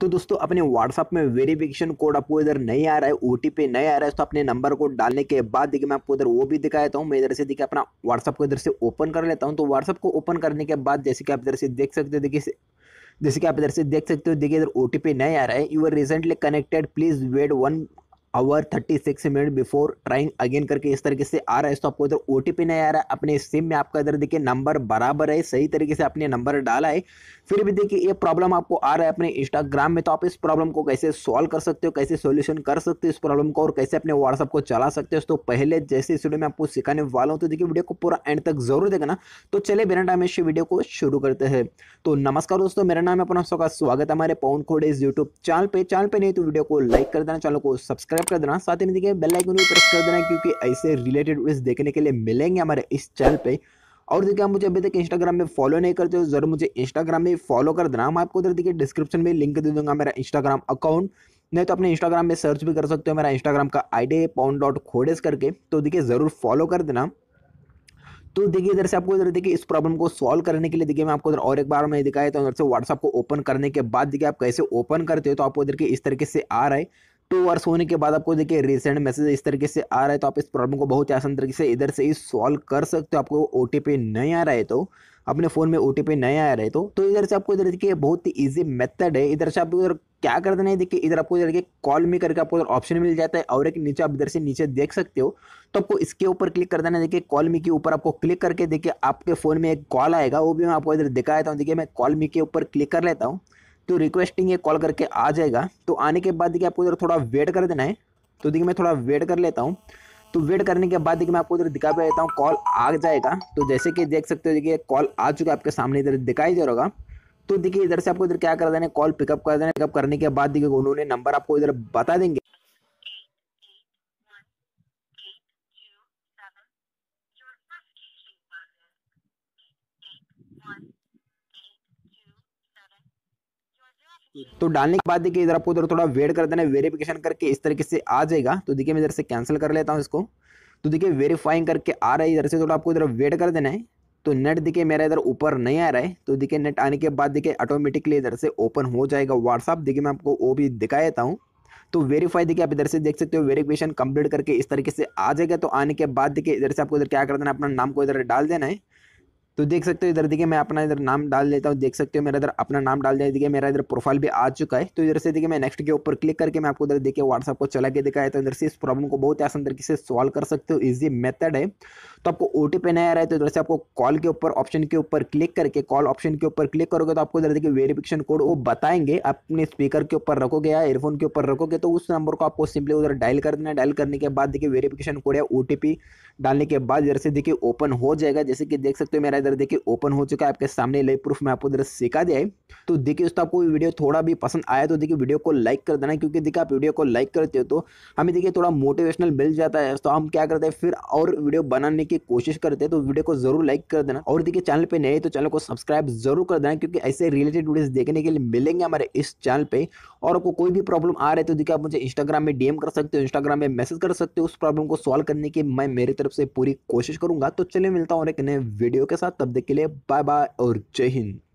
तो दोस्तों अपने व्हाट्सअप में वेरिफिकेशन कोड आपको इधर नहीं आ रहा है ओ नहीं आ रहा है तो अपने नंबर को डालने के बाद देखिए मैं आपको इधर वो भी दिखा देता हूँ मैं इधर से देखिए अपना व्हाट्सअप को इधर से ओपन कर लेता हूँ तो व्हाट्सअप को ओपन करने के बाद जैसे कि आप इधर से देख सकते हो देखिए जैसे कि आप इधर से देख सकते हो देखिए इधर ओ नहीं आ रहा है you are recently connected please wait one hour thirty six minute before trying again करके इस तरीके से आ रहा है तो आपको इधर ओ नहीं आ रहा है अपने सिम में आपका इधर देखिए नंबर बराबर है सही तरीके से आपने नंबर डाला है फिर भी देखिए ये प्रॉब्लम आपको आ रहा है अपने इंस्टाग्राम में तो आप इस प्रॉब्लम को कैसे सॉल्व कर सकते हो कैसे सोल्यूशन कर सकते हो इस प्रॉब्लम को और कैसे अपने व्हाट्सअप को चला सकते हो तो पहले जैसे इस वीडियो में आपको सिखाने वाला हूँ तो देखिए वीडियो को पूरा एंड तक जरूर देखना तो चले बिना टाइम इस वीडियो को शुरू करते हैं तो नमस्कार दोस्तों मेरा नाम है अपना सबका स्वागत है हमारे पवन खोड़े इस यूट्यूब चैनल पर चैनल पर नहीं तो वीडियो को लाइक कर देना चैनल को सब्सक्राइब सब्सक्राइब कर देना साथ ही देखिए बेल आइकन भी प्रेस कर देना क्योंकि ऐसे रिलेटेड वीडियोस देखने के लिए मिलेंगे हमारे इस चैनल पे और देखिए आप मुझे अभी तक इंस्टाग्राम में फॉलो नहीं करते हो जरूर मुझे इंस्टाग्राम में फॉलो कर देना मैं आपको उधर देखिए डिस्क्रिप्शन में लिंक दे दूंगा मेरा इंस्टाग्राम अकाउंट नहीं तो अपने इंस्टाग्राम में सर्च भी कर सकते हो मेरा इंस्टाग्राम का आई डी पॉन डॉट खोडेस करके तो देखिए ज़रूर फॉलो कर देना तो देखिए इधर से आपको इधर देखिए इस प्रॉब्लम को सॉल्व करने के लिए देखिए मैं आपको इधर और एक बार मैं दिखाया तो इधर से व्हाट्सअप को ओपन करने के बाद देखिए आप कैसे ओपन करते हो तो आपको इधर के इस तरीके से आ रहा है टू आवर्स होने के बाद आपको देखिए रिसेंट मैसेज इस तरीके से आ रहा है तो आप इस प्रॉब्लम को बहुत ही आसान तरीके से इधर से ही सॉल्व कर सकते हो आपको ओ नहीं आ रहा है तो अपने फ़ोन में ओ नहीं आ रहा है तो तो इधर से आपको इधर देखिए बहुत ही ईजी मेथड है इधर से आप इधर क्या कर देना है देखिए इधर आपको इधर के कॉल में करके आपको ऑप्शन मिल जाता है और एक नीचे आप इधर से नीचे देख सकते हो तो आपको इसके ऊपर क्लिक कर देना है देखिए कॉल मी के ऊपर आपको क्लिक करके देखिए आपके फ़ोन में एक कॉल आएगा वो भी मैं आपको इधर दिखाया था देखिए मैं कॉल मी के ऊपर क्लिक कर लेता हूँ तो रिक्वेस्टिंग ये कॉल करके आ जाएगा तो आने के बाद देखिए आपको इधर थोड़ा वेट कर देना है तो देखिए मैं थोड़ा वेट कर लेता हूँ तो वेट करने के बाद देखिए मैं आपको इधर दिखा भी देता हूँ कॉल आ जाएगा तो जैसे कि देख सकते हो देखिए कॉल आ चुका है आपके सामने इधर दिखाई दे रहा तो देखिए इधर से आपको इधर क्या कर देना है कॉल पिकअप कर देना पिकअप करने के बाद देखिए उन्होंने नंबर आपको इधर बता देंगे तो डालने के बाद देखिए इधर आपको उधर थोड़ा वेट कर देना वेरिफिकेशन करके इस तरीके से आ जाएगा तो देखिए मैं इधर से कैंसिल कर लेता हूँ इसको तो देखिए वेरीफाइंग करके आ रहा है इधर से थोड़ा आपको इधर वेट कर देना है तो नेट देखिए मेरा इधर ऊपर नहीं आ रहा है तो देखिए नेट आने के बाद देखिए ऑटोमेटिकली इधर से ओपन हो जाएगा व्हाट्सअप देखिए मैं आपको वो भी दिखा देता हूँ तो वेरीफाई देखिए आप इधर से देख सकते हो वेरिफिकेशन कंप्लीट करके इस तरीके से आ जाएगा तो आने के बाद देखिए इधर से आपको इधर क्या कर देना अपना नाम को इधर डाल देना है तो देख सकते हो इधर देखिए मैं अपना इधर नाम डाल देता हूँ देख सकते हो मेरा इधर अपना नाम डाल दिया देखिए मेरा इधर प्रोफाइल भी आ चुका है तो इधर से देखिए मैं नेक्स्ट के ऊपर क्लिक करके मैं आपको इधर देखिए व्हाट्सअप को चला के दिखाया तो इधर से इस प्रॉब्लम को बहुत आसान तरीके से सॉल्व कर सकते हो ईजी मेथड है तो आपको ओ नहीं आ रहा है तो इधर से आपको कॉल के ऊपर ऑप्शन के ऊपर क्लिक करके कॉल ऑप्शन के ऊपर क्लिक करोगे तो आपको इधर देखिए वेरिफिकेशन कोड वो बताएंगे अपने स्पीकर के ऊपर रखोगे या एयरफोन के ऊपर रखोगे तो उस नंबर को आपको सिंपली उधर डायल कर देना डायल करने के बाद देखिए वेरिफिकेशन कोड या ओ डालने के बाद इधर से देखिए ओपन हो जाएगा जैसे कि देख सकते हो मेरा इधर देखिए ओपन हो चुका है आपके सामने लाइव प्रूफ में आपको इधर सिखा दिया है तो देखिए दोस्तों आपको वीडियो थोड़ा भी पसंद आया तो देखिए वीडियो को लाइक कर देना क्योंकि देखिए आप वीडियो को लाइक करते हो तो हमें देखिए थोड़ा मोटिवेशनल मिल जाता है तो हम क्या करते हैं फिर और वीडियो बनाने की कोशिश करते हैं तो वीडियो को जरूर लाइक कर देना और देखिए चैनल पर नए तो चैनल को सब्सक्राइब जरूर कर देना क्योंकि ऐसे रिलेटेड वीडियोज देखने के लिए मिलेंगे हमारे इस चैनल पर और आपको कोई भी प्रॉब्लम आ रहा है तो देखिए आप मुझे इंस्टाग्राम में डीएम कर सकते हो इंस्टाग्राम में मैसेज कर सकते हो उस प्रॉब्लम को सॉल्व करने की मैं मेरी तरफ से पूरी कोशिश करूंगा तो चलिए मिलता हूँ और एक नए वीडियो के साथ तब देख के लिए बाय बाय और जय हिंद